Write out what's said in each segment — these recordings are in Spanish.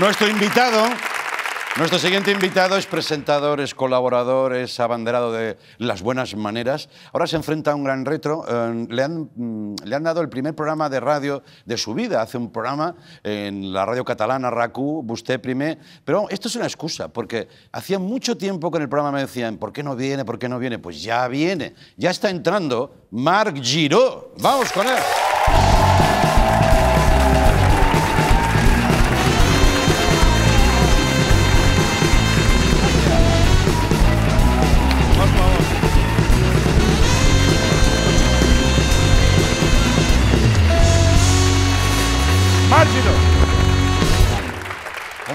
Nuestro invitado, nuestro siguiente invitado es presentador, es colaborador, es abanderado de las buenas maneras. Ahora se enfrenta a un gran retro. Eh, le, han, mm, le han dado el primer programa de radio de su vida. Hace un programa en la radio catalana, RACU, Busté Primer. Pero esto es una excusa, porque hacía mucho tiempo que en el programa me decían, ¿por qué no viene? ¿Por qué no viene? Pues ya viene. Ya está entrando Marc Giró. Vamos con él.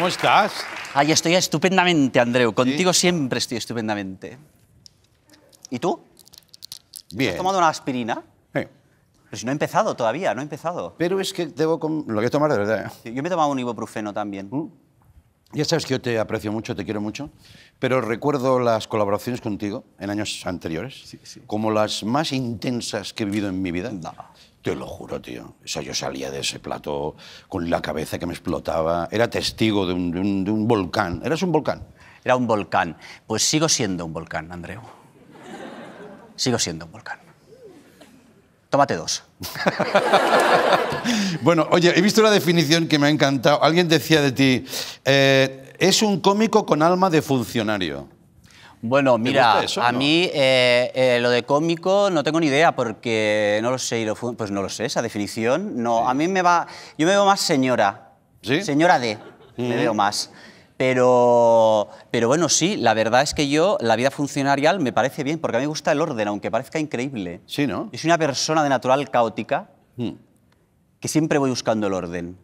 ¿Cómo estás? ahí estoy estupendamente, Andreu. Contigo siempre estoy estupendamente. ¿Y tú? Bien. ¿Has tomado una aspirina? Sí. Pero si no he empezado todavía, no he empezado. Pero es que debo... Lo a tomar de verdad. ¿eh? Yo me he tomado un ibuprofeno también. Mm. Ya sabes que yo te aprecio mucho, te quiero mucho, pero recuerdo las colaboraciones contigo en años anteriores sí, sí. como las más intensas que he vivido en mi vida. No. Te lo juro, tío. O sea, yo salía de ese plato con la cabeza que me explotaba. Era testigo de un, volcán. ¿Eras un volcán? Era un volcán. Pues sigo siendo un volcán, Andreu. Sigo siendo un volcán. Tómate dos. bueno, oye, he visto la definición que me ha encantado. Alguien decía de ti, eh, es un cómico con alma de funcionario. Bueno, mira, a mí eh, eh, lo de cómico no tengo ni idea porque no lo sé, pues no lo sé, esa definición, no, a mí me va, yo me veo más señora, ¿Sí? señora D, me veo más. Pero, pero bueno, sí, la verdad es que yo, la vida funcionarial me parece bien, porque a mí me gusta el orden, aunque parezca increíble. Sí, ¿no? Es una persona de natural caótica hmm. que siempre voy buscando el orden.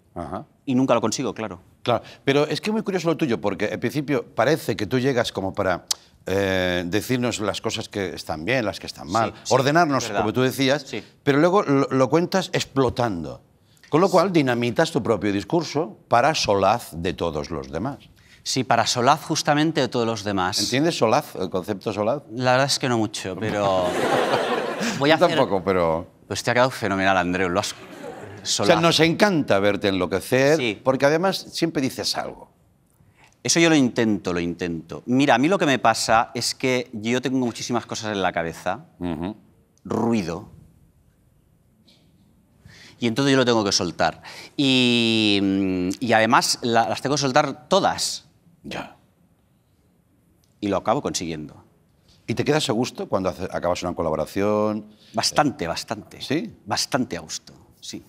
Y nunca lo consigo, claro. Claro, pero es que es muy curioso lo tuyo, porque al principio parece que tú llegas como para eh, decirnos las cosas que están bien, las que están mal, ordenarnos, como tú decías, pero luego lo, cuentas explotando. Con lo cual dinamitas tu propio discurso para solaz de todos los demás. Sí, para solaz justamente de todos los demás. ¿Entiendes solaz, el concepto solaz? La verdad es que no mucho, pero... Voy a hacer... Tampoco, pero... Pues te ha quedado fenomenal, Andreu, lo O sea, nos encanta verte enloquecer, porque además siempre dices algo. Eso yo lo intento, lo intento. Mira, a mí lo que me pasa es que yo tengo muchísimas cosas en la cabeza, ruido, y entonces yo lo tengo que soltar. Y, además las tengo que soltar todas. Ya. Y lo acabo consiguiendo. ¿Y te quedas a gusto cuando acabas una colaboración? Bastante, bastante. ¿Sí? Bastante a gusto, sí.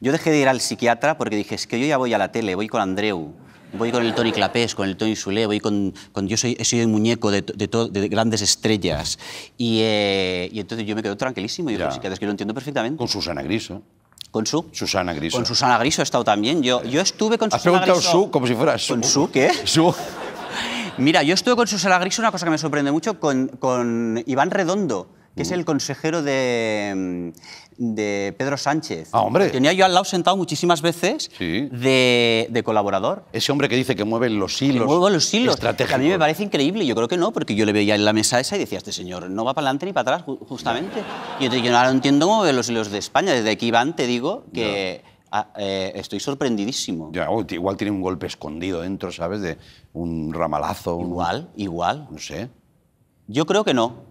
Yo dejé de ir al psiquiatra porque dije, es que yo ya voy a la tele, voy con Andreu Voy con el Tony Clapés, con el Tony Sule, voy con, con yo soy, he el muñeco de, de, de grandes estrellas. Y, eh, y, entonces yo me quedo tranquilísimo, yo que es que lo entiendo perfectamente. Con Susana Griso. ¿Con su? Susana Griso. Con Susana Griso he estado también. Yo, yo estuve con ¿Has preguntado su como si fuera su? ¿Con su qué? Su. Mira, yo estuve con Susana Griso, una cosa que me sorprende mucho, con, con Iván Redondo que es el consejero de, mm, de Pedro Sánchez. Ah, hombre. Tenía yo al lado sentado muchísimas veces de, de, colaborador. Ese hombre que dice que mueve los hilos. Que mueve los hilos. Que a mí me parece increíble. Yo creo que no, porque yo le veía en la mesa esa y decía, este señor no va para adelante ni para atrás, justamente. Y yo, yo ahora no entiendo cómo mueve los hilos de España. Desde aquí, Iván, te digo que... Ah, eh, estoy sorprendidísimo. igual tiene un golpe escondido dentro, ¿sabes? De un ramalazo. Igual, igual. No sé. Yo creo que no.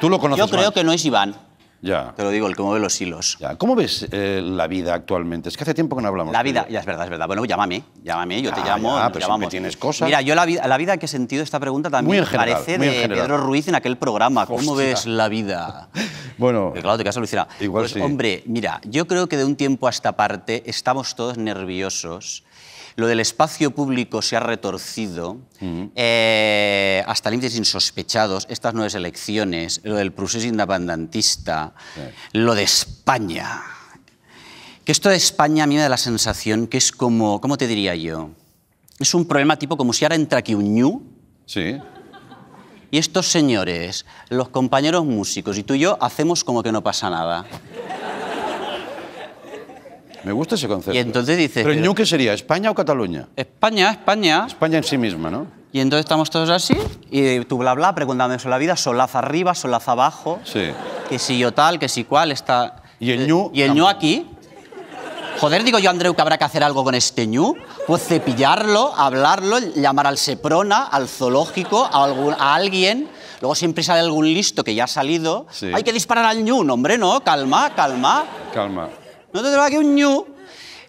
Tú lo conoces. Yo creo que no es Iván. Ya. Te lo digo, el que mueve los hilos. ¿Cómo ves eh, la vida actualmente? Es que hace tiempo que no hablamos. La vida, ya es verdad, es verdad. Bueno, llámame, llámame, yo te ah, llamo. Ah, pero siempre tienes cosas. Mira, yo la, vida, la vida que he sentido esta pregunta también muy parece de Pedro Ruiz en aquel programa. ¿Cómo ves la vida? bueno. claro, te quedas alucinado. Igual pues, sí. Hombre, mira, yo creo que de un tiempo a esta parte estamos todos nerviosos lo del espacio público se ha retorcido mm. eh, hasta límites insospechados, estas nuevas elecciones, lo del proceso independentista, lo de España. Que esto de España a mí me da la sensación que es como, ¿cómo te diría yo? Es un problema tipo como si ahora entra aquí un ñu. Sí. Y estos señores, los compañeros músicos y tú y yo hacemos como que no pasa nada. Me gusta ese concepto. Y entonces dices... ¿Pero Ñu qué sería? ¿España o Cataluña? España, España. España en sí misma, ¿no? Y entonces estamos todos así, y tú bla bla, preguntándome sobre la vida, solaz arriba, solaz abajo. Sí. Que si yo tal, que si cual, está... Y el Ñu... Y el Ñu aquí. Joder, digo yo, Andreu, que habrá que hacer algo con este ñu. Pues cepillarlo, hablarlo, llamar al Seprona, al zoológico, a, alguien. Luego siempre sale algún listo que ya ha salido. Sí. Hay que disparar al ñu, hombre, no, calma, calma. Calma. No te un ñu.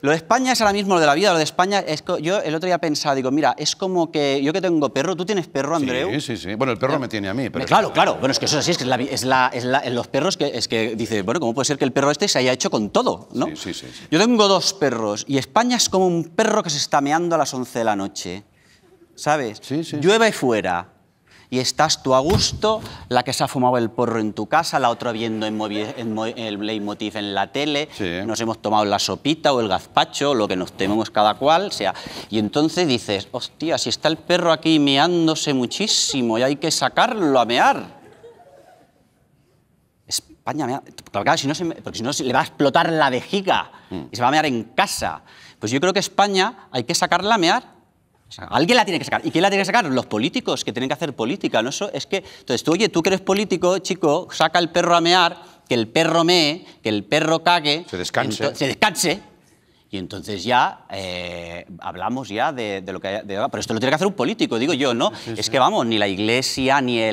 Lo de España es ahora mismo, lo de la vida, lo de España, es yo el otro día pensaba, digo, mira, es como que yo que tengo perro, ¿tú tienes perro, Andreu? Sí, sí, sí. Bueno, el perro me tiene a mí. Pero claro, claro. Bueno, es que eso es así, es que es la, es la, es los perros que, es que dice, bueno, ¿cómo puede ser que el perro este se haya hecho con todo? ¿no? Sí, sí, sí, Yo tengo dos perros y España es como un perro que se está meando a las 11 de la noche, ¿sabes? Sí, sí. Llueve fuera, y estás tú a gusto, la que se ha fumado el porro en tu casa, la otra viendo en el leitmotiv en la tele, nos hemos tomado la sopita o el gazpacho, lo que nos tememos cada cual, sea, y entonces dices, hostia, si está el perro aquí meándose muchísimo y hay que sacarlo a mear. España, si no porque si no le va a explotar la vejiga mm. y se va a mear en casa. Pues yo creo que España hay que sacarla a mear Alguien la tiene que sacar. ¿Y quién la tiene que sacar? Los políticos, que tienen que hacer política. ¿no? Eso es que, entonces, tú, oye, tú que eres político, chico, saca el perro a mear, que el perro mee, que el perro cague. Se descanse. se descanse. Y entonces ya eh, hablamos ya de, lo que... De, ah, pero esto lo tiene que hacer un político, digo yo, ¿no? Es que vamos, ni la iglesia, ni,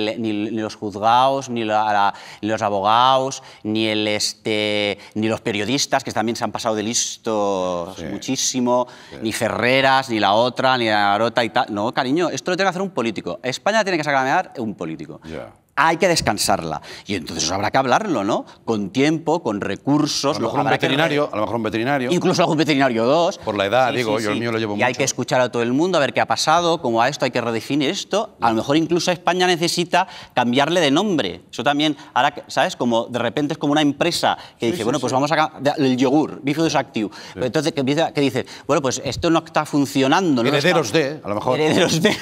los juzgados, ni, los abogados, ni, el, este, ni los periodistas, que también se han pasado de listos muchísimo, ni Ferreras, ni la otra, ni la garota y tal. No, cariño, esto lo tiene que hacer un político. España tiene que sacar un político hay que descansarla. Y entonces habrá que hablarlo, ¿no? Con tiempo, con recursos. A lo mejor un veterinario, a lo mejor un veterinario. Incluso algún veterinario dos. Por la edad, digo, yo el mío lo llevo mucho. Y hay que escuchar a todo el mundo, a ver qué ha pasado, cómo a esto hay que redefinir esto. A lo mejor incluso España necesita cambiarle de nombre. Eso también, ahora, ¿sabes? Como de repente es como una empresa que dice, bueno, pues vamos a... El yogur, Bifidus Active. Entonces, que, dice, bueno, pues esto no está funcionando. Herederos D, de, a lo mejor. Herederos de,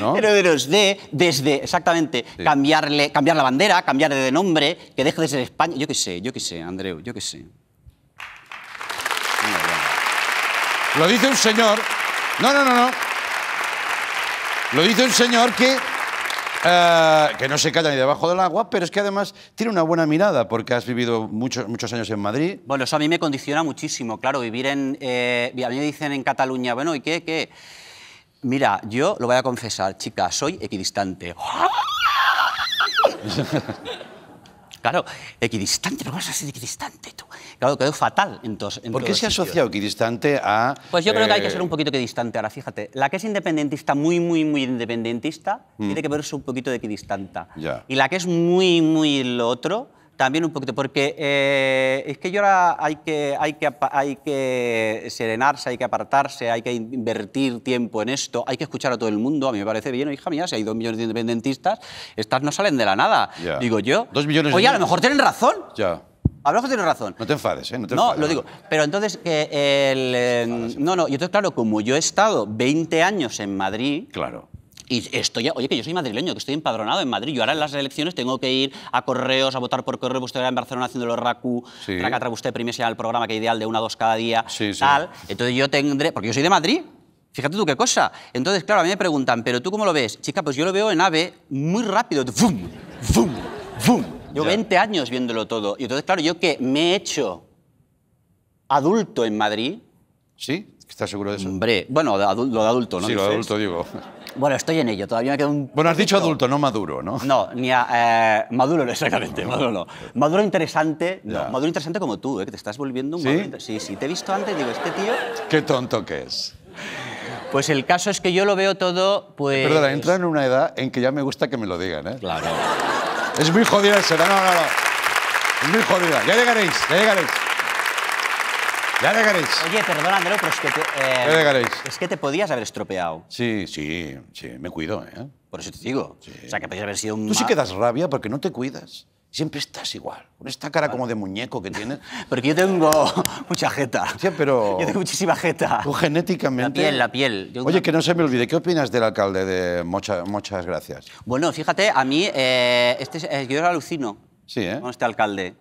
¿no? Herederos de, desde, exactamente, cambiarle cambiar la bandera, cambiar de nombre, que deje de ser España. Yo qué sé, yo qué sé, Andreu, yo qué sé. Lo dice un señor. No, no, no, no. Lo dice un señor que eh, que no se calla ni debajo del agua, pero es que además tiene una buena mirada porque has vivido muchos, muchos años en Madrid. Bueno, eso a mí me condiciona muchísimo, claro, vivir en... Eh, a mí me dicen en Cataluña, bueno, ¿y qué? qué? Mira, yo lo voy a confesar, chica, soy equidistante. Claro, equidistante, pero vas a ser equidistante tú. Claro, quedó fatal entonces. ¿Por qué se asocia equidistante a.? Pues yo creo que hay que eh, ser un poquito equidistante ahora, fíjate. La que es independentista, muy, muy, muy independentista, mm. tiene que verse un poquito de equidistanta. Y la que es muy, muy lo otro, también un poquito, porque eh, es que yo ahora hay que, hay, que, hay que serenarse, hay que apartarse, hay que invertir tiempo en esto, hay que escuchar a todo el mundo. A mí me parece bien, hija mía, si hay dos millones de independentistas, estas no salen de la nada. Digo yo. Dos millones Oye, a lo mejor tienen razón. Ya. A lo mejor razón. No te enfades, ¿eh? No, te no lo digo. Pero entonces, que el, no, no, y entonces, claro, como yo he estado 20 años en Madrid. Claro estoy, oye, que yo soy madrileño, que estoy empadronado en Madrid. Yo ahora en las elecciones tengo que ir a correos, a votar por correo, usted en Barcelona haciendo los RACU, sí. a usted sea el programa que ideal de una o dos cada día, tal. Entonces yo tendré, porque yo soy de Madrid, Fíjate tú qué cosa. Entonces, claro, a mí me preguntan, ¿pero tú cómo lo ves? Chica, pues yo lo veo en AVE muy rápido. ¡Fum! ¡Fum! ¡Fum! Yo 20 años viéndolo todo. Y entonces, claro, yo que me he hecho adulto en Madrid. ¿Sí? ¿Estás seguro de eso? Hombre, bueno, lo de adulto, ¿no? Sí, lo de adulto digo. Bueno, estoy en ello, todavía me queda un... Bueno, has dicho adulto, no maduro, ¿no? No, ni a... Eh, maduro no, exactamente, maduro no. Maduro interesante, no, maduro interesante como tú, ¿eh? que te estás volviendo un ¿Sí? sí, sí, te he visto antes digo, este tío... Qué tonto que es. Pues el caso es que yo lo veo todo, pues... Perdona, entra en una edad en que ya me gusta que me lo digan, ¿eh? Claro. Es muy jodida esa, no, no, no. Es muy jodida, ya llegaréis, ya llegaréis. Ya llegaréis. Oye, perdón, Andreu, pero es que te, eh, Es que te podías haber estropeado. Sí, sí, sí, me cuido, ¿eh? Por eso te digo. O sea, que podías haber sido un... Tú sí que das rabia porque no te cuidas. Siempre estás igual, con esta cara como de muñeco que tienes. Porque yo tengo mucha jeta. Sí, pero... Yo tengo muchísima jeta. Tú genéticamente... La piel, la piel. Oye, que no se me olvide, ¿qué opinas del alcalde de Mocha, Muchas Gracias? Bueno, fíjate, a mí, eh, este, eh, yo alucino con este alcalde.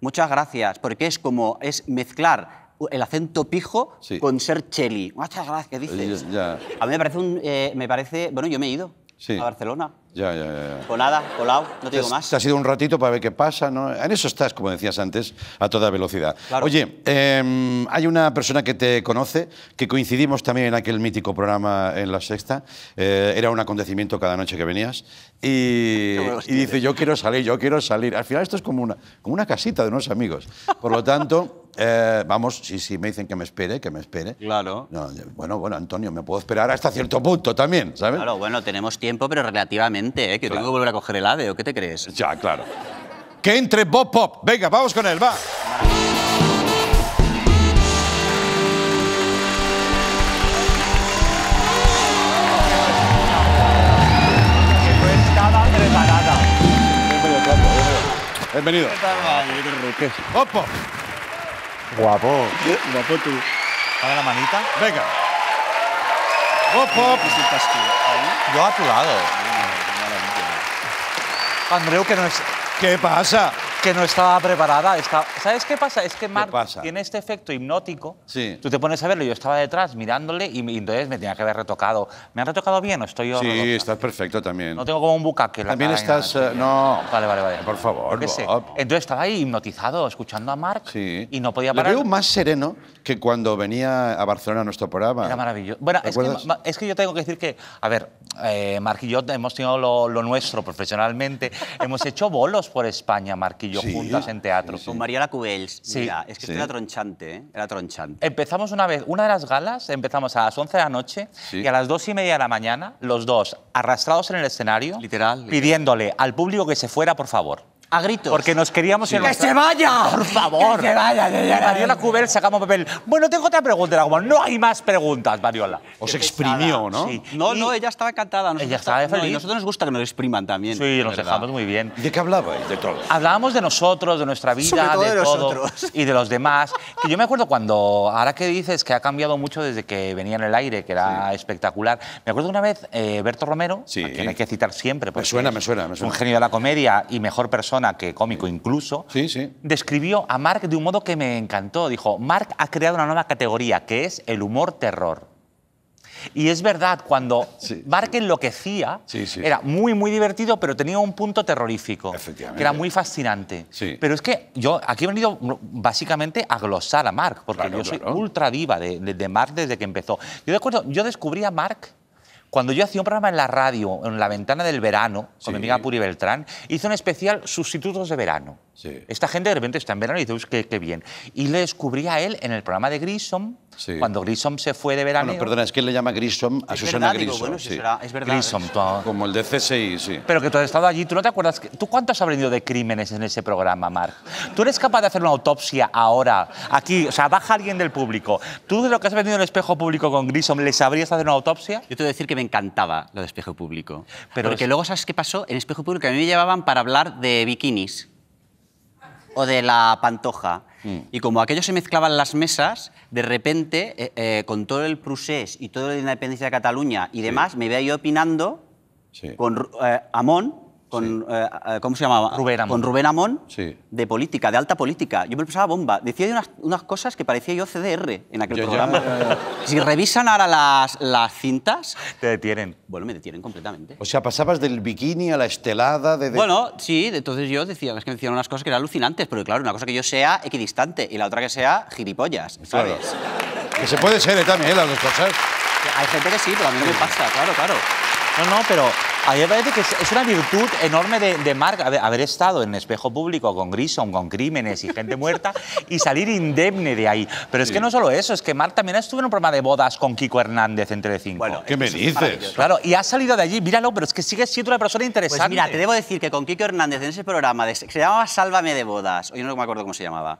Muchas gracias, porque es como, es mezclar el acento pijo con ser cheli. Muchas gracias, dices. A mí me parece, eh, me parece... Bueno, yo me he ido a Barcelona. Ya, ya, ya. Con pues nada, colado, no te, digo más. Te has ido un ratito para ver qué pasa, En eso estás, como decías antes, a toda velocidad. Oye, em, hay una persona que te conoce, que coincidimos también en aquel mítico programa en La Sexta. Eh, era un acontecimiento cada noche que venías. Y, dice, yo quiero salir, yo quiero salir. Al final esto es como una, como una casita de unos amigos. Por lo tanto... Eh, vamos, sí, sí, me dicen que me espere, que me espere. Claro. bueno, bueno, Antonio, me puedo esperar hasta cierto punto también, ¿sabes? Claro, bueno, tenemos tiempo, pero relativamente, ¿eh? Que tengo que volver a coger el AVE, ¿o qué te crees? Ya, claro. que entre Bob Pop. Venga, vamos con él, va. Bienvenido. ¿Qué Bob Pop. Guapo. Guapo tú. para la manita. Venga. Pop, pop. Yo a tu lado. Andreu, que no es... ¿Qué pasa? que no estaba preparada. ¿Sabes qué pasa? Es que Marc tiene este efecto hipnótico. Tú te pones a verlo, yo estaba detrás mirándole y, entonces me tenía que haber retocado. ¿Me han retocado bien o estoy yo? Sí, estás perfecto también. No tengo como un bucaque. también estás. Eh, no. Vale, vale, vale. Por favor. Entonces estaba ahí hipnotizado, escuchando a Marc y no podía parar. Lo veo más sereno que cuando venía a Barcelona a nuestro programa. Era maravilloso. Bueno, es que, yo tengo que decir que, a ver, eh, y yo hemos tenido lo, nuestro profesionalmente. hemos hecho bolos por España, Mark yo juntas en teatro. Con Mariela Cubells. Mira, es que esto era tronchante, ¿eh? Era tronchante. Empezamos una vez, una de las galas, empezamos a las 11 de la noche y a las 2 y media de la mañana, los dos arrastrados en el escenario. Pidiéndole al público que se fuera, por favor a gritos. Porque nos queríamos sí. ¡Que se vaya! Por favor. ¡Que se vaya! Mariola Cubel sacamos papel. Bueno, tengo otra pregunta. no hay más preguntas, Mariola. Os exprimió, ¿no? Sí. No, no, ella estaba encantada. Ella estaba feliz. y nosotros nos gusta que nos expriman también. Sí, nos dejamos muy bien. ¿De qué hablabais? De todo. Hablábamos de nosotros, de nuestra vida, de, todos Y de los demás. que yo me acuerdo cuando, ahora que dices que ha cambiado mucho desde que venía en el aire, que era espectacular. Me acuerdo una vez, eh, Berto Romero, que a hay que citar siempre. me suena, me suena, me suena. Un genio de la comedia y mejor persona que cómico incluso, sí, describió a Mark de un modo que me encantó. Dijo, Mark ha creado una nueva categoría que es el humor terror. Y es verdad, cuando Mark enloquecía, era muy, muy divertido, pero tenía un punto terrorífico, que era muy fascinante. Pero es que yo aquí he venido básicamente a glosar a Mark, porque yo soy ultra diva de, de, Mark desde que empezó. Yo, de acuerdo, yo descubrí a Mark cuando yo hacía un programa en la radio, en la ventana del verano, con mi amiga Puri Beltrán, hice un especial Sustitutos de Verano. Esta gente de repente está en verano y dice, qué, bien. Y le descubrí a él en el programa de Grissom, cuando Grissom se fue de verano. Bueno, perdona, es que él le llama Grissom a Susana Grissom. es verdad. Como el de CSI, sí. Pero que tú has estado allí, ¿tú no te acuerdas? ¿Tú cuánto has aprendido de crímenes en ese programa, Marc? ¿Tú eres capaz de hacer una autopsia ahora, aquí? O sea, baja alguien del público. ¿Tú de lo que has aprendido en espejo público con Grissom, le sabrías hacer una autopsia? Yo te voy a decir que me encantaba lo de espejo público. Pero Porque luego, ¿sabes qué pasó? En espejo público a mí me llevaban para hablar de bikinis o de la Pantoja. Mm. Y como aquello se mezclaban las mesas, de repente, eh, eh, con todo el procés y todo la independencia de Cataluña y demás, me veía yo opinando con eh, Amón con, eh, eh, ¿cómo se llamaba? Rubén Amón. Con Rubén Amón, de política, de alta política. Yo me lo bomba. Decía unas, unas cosas que parecía yo CDR en aquel programa. Si revisan ahora las, las cintas... Te detienen. Bueno, me detienen completamente. O sea, pasabas del bikini a la estelada de... Bueno, sí, entonces yo decía, es que me decían unas cosas que eran alucinantes, pero claro, una cosa que yo sea equidistante y la otra que sea gilipollas, ¿sabes? Claro. Que se puede ser eh, también, las dos cosas. Hay gente que sí, pero a mí no me pasa, claro, claro. No, no, pero a mí me parece que es una virtud enorme de, de haber, estado en espejo público con Grissom, con crímenes y gente muerta y salir indemne de ahí. Pero es que no solo eso, es que Mark también estuvo en un programa de bodas con Kiko Hernández entre cinco. Bueno, ¿qué me dices? Claro, y ha salido de allí, míralo, pero es que sigue siendo una persona interesante. Pues mira, te debo decir que con Kiko Hernández en ese programa de, que se llamaba Sálvame de bodas, hoy no me acuerdo cómo se llamaba,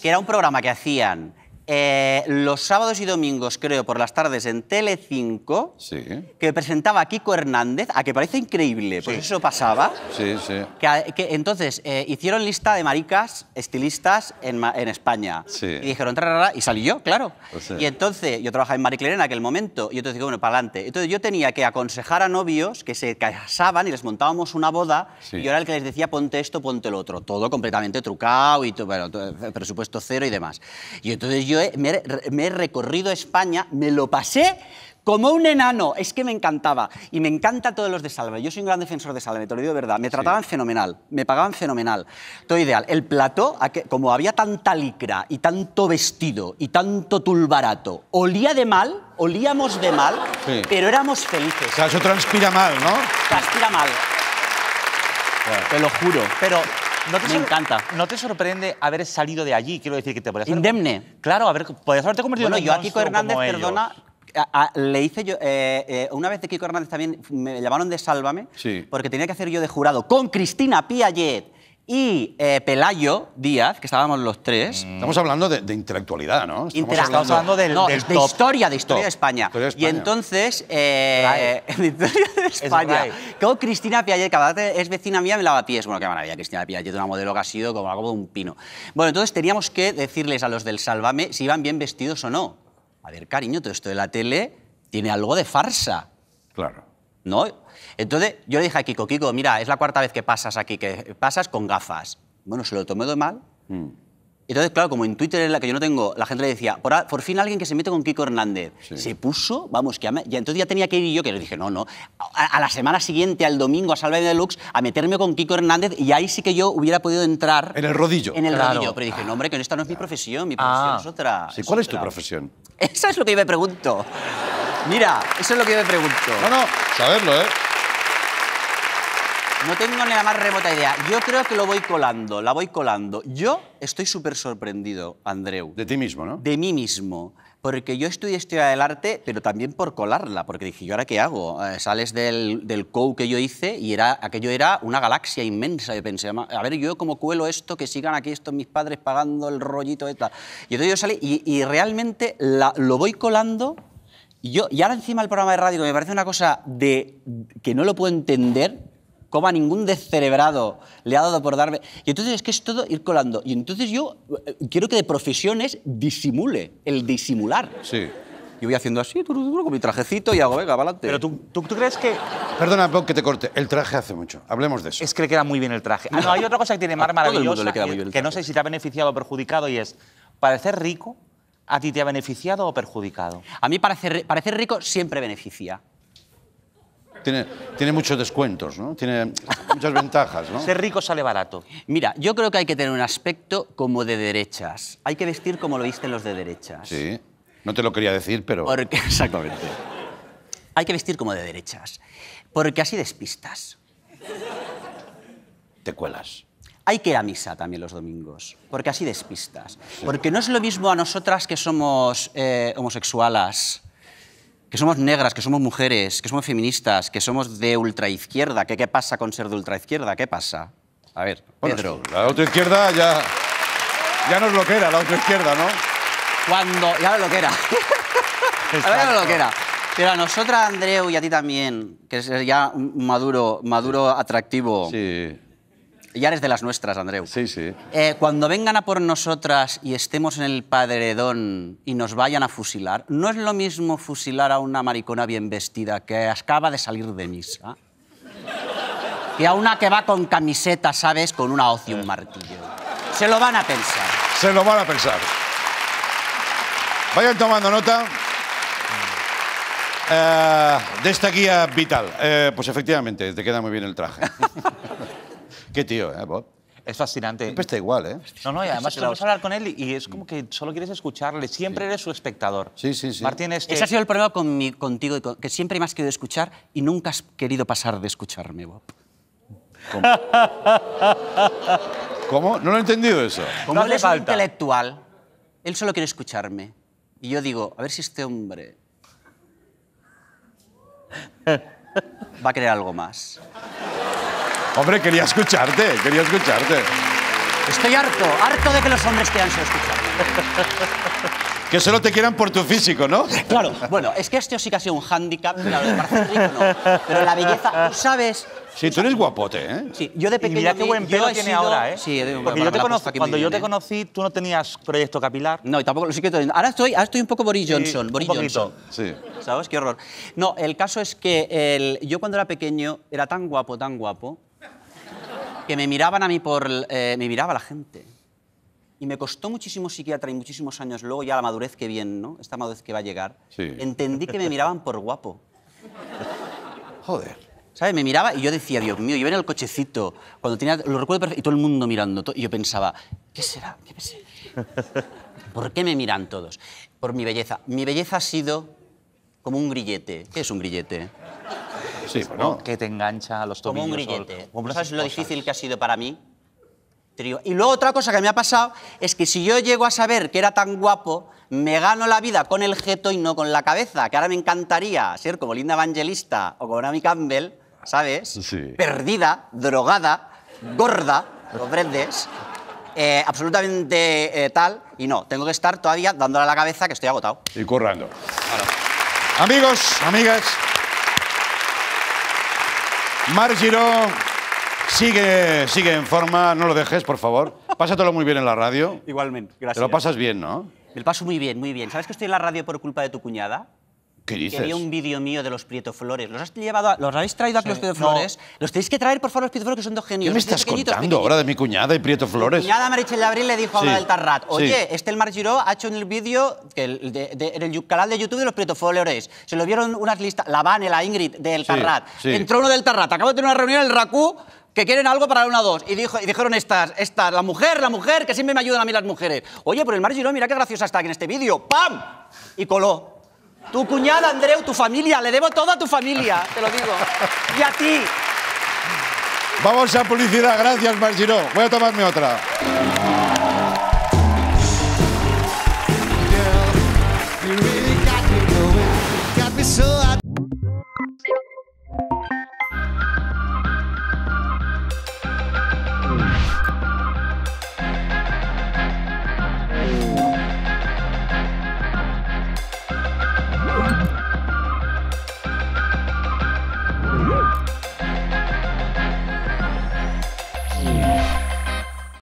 que era un programa que hacían eh, los sábados y domingos, creo, por las tardes en Tele5, que presentaba Kiko Hernández, a que parece increíble, pues eso pasaba. Sí, sí. Que, entonces eh, hicieron lista de maricas estilistas en, España. Y dijeron, rara y salí yo, claro. Pues y entonces, yo trabajaba en Mariclera en aquel momento, y entonces digo, bueno, para adelante. Entonces yo tenía que aconsejar a novios que se casaban y les montábamos una boda, y yo era el que les decía, ponte esto, ponte el otro. Todo completamente trucado y bueno, eh, presupuesto cero y demás. Y entonces yo me, he, recorrido España, me lo pasé como un enano. Es que me encantaba. Y me encanta todos los de Salve. Yo soy un gran defensor de Salve, te lo digo de verdad. Me trataban fenomenal, me pagaban fenomenal. Todo ideal. El plató, como había tanta licra y tanto vestido y tanto tulbarato, olía de mal, olíamos de mal, pero éramos felices. O sea, eso transpira mal, ¿no? Transpira mal. Te lo juro. Pero me encanta. ¿No te sorprende haber salido de allí? Quiero decir que te podías Indemne. Claro, a ver, podías haberte convertido bueno, en un yo a Kiko Hernández, perdona, le hice yo. Eh, eh, una vez de Kiko Hernández también me llamaron de Sálvame, porque tenía que hacer yo de jurado con Cristina Piaget y eh, Pelayo Díaz, que estábamos los tres. Mm. Estamos hablando de, intelectualidad, ¿no? Estamos, hablando, del, eh, de historia, de historia, de España. Y entonces, de historia de España. Es Cristina Piaget, que es vecina mía, me lava pies. Bueno, qué maravilla, Cristina Piaget, una modelo que ha sido como algo de un pino. Bueno, entonces teníamos que decirles a los del Salvame si iban bien vestidos o no. A ver, cariño, todo esto de la tele tiene algo de farsa. Claro. ¿no? Entonces yo le dije a Kiko, Kiko, mira, es la cuarta vez que pasas aquí, que pasas con gafas. Bueno, se lo tomé de mal. Mm. Entonces, claro, como en Twitter es la que yo no tengo, la gente le decía, por, fin alguien que se mete con Kiko Hernández. Se puso, vamos, que ya, entonces ya tenía que ir yo, que le dije, no, no, a, la semana siguiente, al domingo, a Salve Deluxe, a meterme con Kiko Hernández y ahí sí que yo hubiera podido entrar... En el rodillo. En el rodillo, pero dije, no, hombre, que esta no es mi ah. profesión, mi profesión ah. es otra. Sí, ¿Cuál es, es tu profesión? Eso es lo que yo me pregunto. Mira, eso es lo que yo me pregunto. No, no, saberlo, ¿eh? No tengo ni la más remota idea. Yo creo que lo voy colando, la voy colando. Yo estoy súper sorprendido, Andreu. De ti mismo, ¿no? De mí mismo. Porque yo estudié historia del arte, pero también por colarla, porque dije, ¿y ahora qué hago? Eh, sales del, del que yo hice y era, aquello era una galaxia inmensa. Yo pensé, a ver, yo como cuelo esto, que sigan aquí estos mis padres pagando el rollito y tal. Y entonces yo salí y, realmente la, lo voy colando y, yo, y ahora encima el programa de radio, que me parece una cosa de, que no lo puedo entender, cómo a ningún descerebrado le ha dado por darme. Y entonces es que es todo ir colando. Y entonces yo eh, quiero que de profesiones disimule, el disimular. Sí. Y voy haciendo así, con mi trajecito y hago, venga, adelante. Pero tú, tú, crees que... Perdona, que te corte. El traje hace mucho. Hablemos de eso. Es que le queda muy bien el traje. Ah, no, hay otra cosa que tiene más maravillosa, que no sé si te ha beneficiado o perjudicado, y es parecer rico, ¿a ti te ha beneficiado o perjudicado? A mí parecer, parecer rico siempre beneficia tiene, muchos descuentos, ¿no? Tiene muchas ventajas, ¿no? Ser rico sale barato. Mira, yo creo que hay que tener un aspecto como de derechas. Hay que vestir como lo visten los de derechas. Sí. No te lo quería decir, pero... exactamente. hay que vestir como de derechas. Porque así despistas. Te cuelas. Hay que ir a misa también los domingos, porque así despistas. Porque no es lo mismo a nosotras que somos eh, homosexualas que somos negras, que somos mujeres, que somos feministas, que somos de ultraizquierda. ¿Qué, qué pasa con ser de ultraizquierda? ¿Qué pasa? A ver, Pedro. la ultraizquierda ya, ya no es lo que era, la ultraizquierda, ¿no? Cuando... Ya no lo que era. Ahora no lo que Pero a nosotras, Andreu, y a ti también, que es ya maduro, maduro atractivo. Sí. Ya eres de las nuestras, Andreu. Sí, sí. Eh, cuando vengan a por nosotras y estemos en el Padredón y nos vayan a fusilar, ¿no es lo mismo fusilar a una maricona bien vestida que acaba de salir de misa que a una que va con camiseta, ¿sabes? Con una hoz y un martillo. Se lo van a pensar. Se lo van a pensar. Vayan tomando nota. Eh, de esta guía vital. Eh, pues efectivamente, te queda muy bien el traje. Qué tío, ¿eh, Bob? Es fascinante. Siempre está igual, ¿eh? No, no, y además vamos a hablar con él y es como que solo quieres escucharle. Siempre eres su espectador. Sí, sí, sí. Martín, es Ese ha sido el problema con mi, contigo, que siempre me has querido escuchar y nunca has querido pasar de escucharme, Bob. ¿Cómo? ¿Cómo? No lo he entendido eso. Como no, él es un intelectual. Él solo quiere escucharme. Y yo digo, a ver si este hombre va a querer algo más. Hombre, quería escucharte, quería escucharte. Estoy harto, harto de que los hombres quieran ser escuchados. Que solo te quieran por tu físico, ¿no? Claro, bueno, es que este sí que ha sido un hándicap, claro, rico no. Pero la belleza, tú sabes. Sí, tú eres guapote, ¿eh? Sí, yo de pequeño. mira qué buen pelo tiene ahora, ¿eh? Sí, de, Porque yo te conozco, cuando yo te ¿eh? conocí, tú no tenías proyecto capilar. No, y tampoco lo sé que Ahora estoy, ahora estoy un poco Boris Johnson. Boris un Johnson. Sí. ¿Sabes? Qué horror. No, el caso es que el, yo cuando era pequeño era tan guapo, tan guapo, que me miraban a mí por... Eh, me miraba la gente. Y me costó muchísimo psiquiatra y muchísimos años luego, ya la madurez que viene ¿no? Esta madurez que va a llegar. Sí. Entendí que me miraban por guapo. Joder. ¿Sabes? Me miraba y yo decía, Dios mío, yo venía el cochecito, cuando tenía, lo recuerdo perfecto, y todo el mundo mirando, y yo pensaba, ¿qué será? ¿Qué será? ¿Por qué me miran todos? Por mi belleza. Mi belleza ha sido como un grillete. ¿Qué es un grillete? Sí, Que te engancha a los tobillos. Como un grillete. sabes lo difícil que ha sido para mí. Y luego otra cosa que me ha pasado es que si yo llego a saber que era tan guapo, me gano la vida con el jeto y no con la cabeza, que ahora me encantaría ser como Linda Evangelista o como Naomi Campbell, ¿sabes? Sí. Perdida, drogada, gorda, los Eh, absolutamente eh, tal, y no, tengo que estar todavía dándole a la cabeza que estoy agotado. Y currando. Amigos, amigas, Mar Giró, sigue, sigue en forma, no lo dejes, por favor. Pásatelo muy bien en la radio. Igualmente, gracias. Te lo pasas bien, ¿no? Me lo paso muy bien, muy bien. ¿Sabes que estoy en la radio por culpa de tu cuñada? ¿Qué dices? Que había un vídeo mío de los Prieto Flores. ¿Los, has llevado ¿Los habéis traído aquí los Prieto Flores? Los tenéis que traer, por favor, los Prieto Flores, que son dos genios. ¿Qué me estás contando ahora de mi cuñada y Prieto Flores? Mi cuñada Marichel Abril le dijo a sí. del Tarrat, oye, este el Margiró ha hecho un vídeo en el canal de YouTube de los Prieto Flores. Se lo vieron unas listas, la Vane, la Ingrid, del Tarrat. Entró uno del Tarrat, acabo de tener una reunión en el RACU que quieren algo para una dos. Y, dijo, y dijeron estas, estas, la mujer, la mujer, que siempre me ayudan a mí las mujeres. Oye, por el Mar mira qué graciosa está aquí en este vídeo. ¡Pam! Y coló. Tu cuñada, Andreu, tu familia, le debo todo a tu familia, te lo digo. Y a ti. Vamos a publicidad, gracias, Margiro. Voy a tomarme otra.